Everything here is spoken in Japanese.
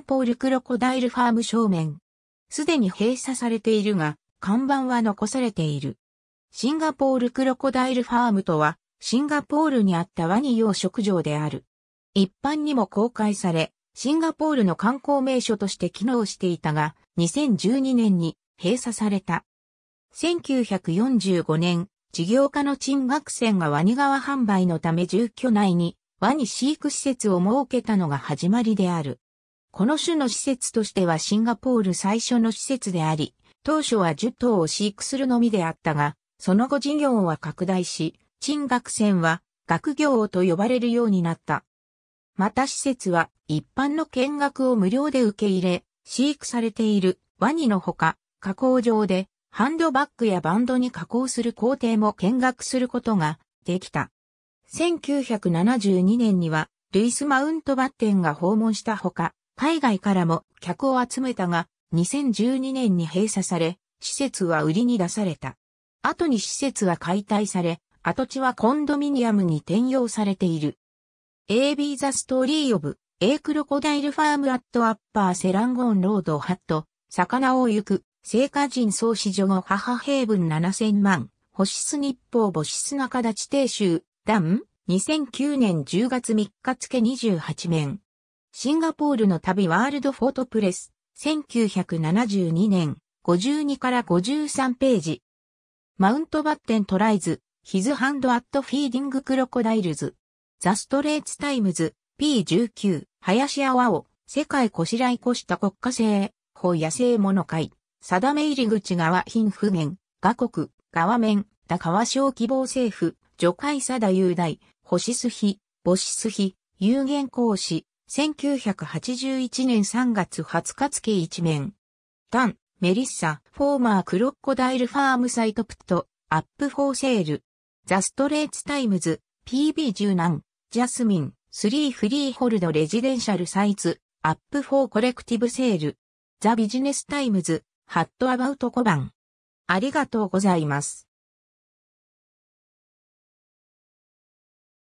ポールクロコダイルファーム正面。すでに閉鎖されているが、看板は残されている。シンガポールクロコダイルファームとは、シンガポールにあったワニ養殖場である。一般にも公開され、シンガポールの観光名所として機能していたが、2012年に閉鎖された。1945年、事業家の陳学船がワニ川販売のため住居内にワニ飼育施設を設けたのが始まりである。この種の施設としてはシンガポール最初の施設であり、当初は10頭を飼育するのみであったが、その後事業は拡大し、陳学船は学業と呼ばれるようになった。また施設は一般の見学を無料で受け入れ、飼育されているワニのほか、加工場でハンドバッグやバンドに加工する工程も見学することができた。1972年にはルイス・マウントバッテンが訪問したほか、海外からも客を集めたが、2012年に閉鎖され、施設は売りに出された。後に施設は解体され、跡地はコンドミニアムに転用されている。AB The Story of A Crocodile Farm at Upper s e r a n g o n Road Hat 魚を行く、聖火人創始所の母平文7000万、星室日報母室中立定集、段、2009年10月3日付28面。シンガポールの旅ワールドフォートプレス、1972年、52から53ページ。マウントバッテントライズ、ヒズハンドアットフィーディングクロコダイルズ、ザストレーツタイムズ、P19、林泡を、世界こしらいこした国家性、法野生物会、定め入り口側貧不言、画国、側面、高川小希望政府、除海貞雄大、星すひ、母子すひ、有限講師。1981年3月20日付一面。タン、メリッサ、フォーマークロッコダイルファームサイトプット、アップフォーセール。ザストレーツタイムズ、p b 1軟、ジャスミン、スリーフリーホルドレジデンシャルサイズ、アップフォーコレクティブセール。ザビジネスタイムズ、ハットアバウト5番。ありがとうございます。